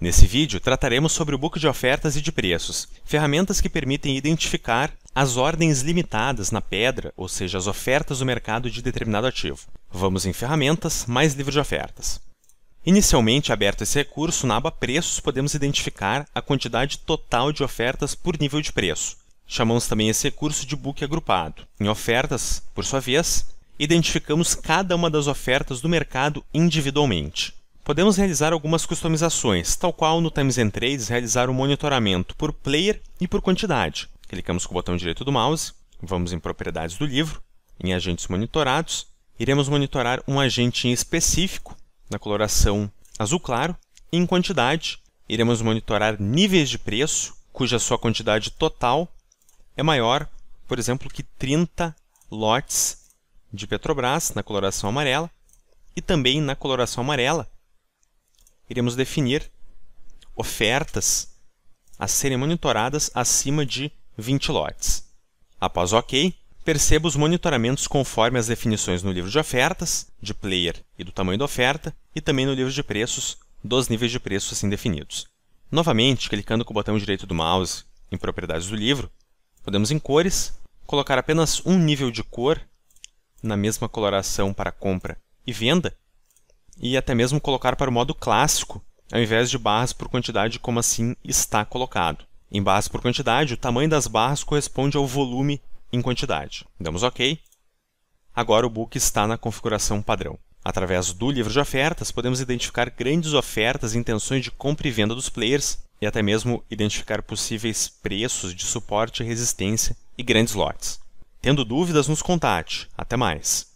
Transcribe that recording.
Nesse vídeo, trataremos sobre o book de ofertas e de preços, ferramentas que permitem identificar as ordens limitadas na pedra, ou seja, as ofertas do mercado de determinado ativo. Vamos em Ferramentas, mais livro de ofertas. Inicialmente aberto esse recurso, na aba Preços, podemos identificar a quantidade total de ofertas por nível de preço. Chamamos também esse recurso de book agrupado. Em Ofertas, por sua vez, identificamos cada uma das ofertas do mercado individualmente. Podemos realizar algumas customizações, tal qual no Times and Trades realizar o um monitoramento por player e por quantidade. Clicamos com o botão direito do mouse, vamos em Propriedades do livro, em Agentes monitorados, iremos monitorar um agente em específico, na coloração azul claro, e em quantidade, iremos monitorar níveis de preço, cuja sua quantidade total é maior, por exemplo, que 30 lotes de Petrobras, na coloração amarela, e também na coloração amarela, iremos definir ofertas a serem monitoradas acima de 20 lotes. Após OK, perceba os monitoramentos conforme as definições no livro de ofertas, de player e do tamanho da oferta, e também no livro de preços, dos níveis de preços assim definidos. Novamente, clicando com o botão direito do mouse em Propriedades do livro, podemos em Cores colocar apenas um nível de cor na mesma coloração para compra e venda e até mesmo colocar para o modo clássico, ao invés de barras por quantidade como assim está colocado. Em barras por quantidade, o tamanho das barras corresponde ao volume em quantidade. Damos OK. Agora o book está na configuração padrão. Através do livro de ofertas, podemos identificar grandes ofertas e intenções de compra e venda dos players e até mesmo identificar possíveis preços de suporte e resistência e grandes lotes. Tendo dúvidas, nos contate. Até mais!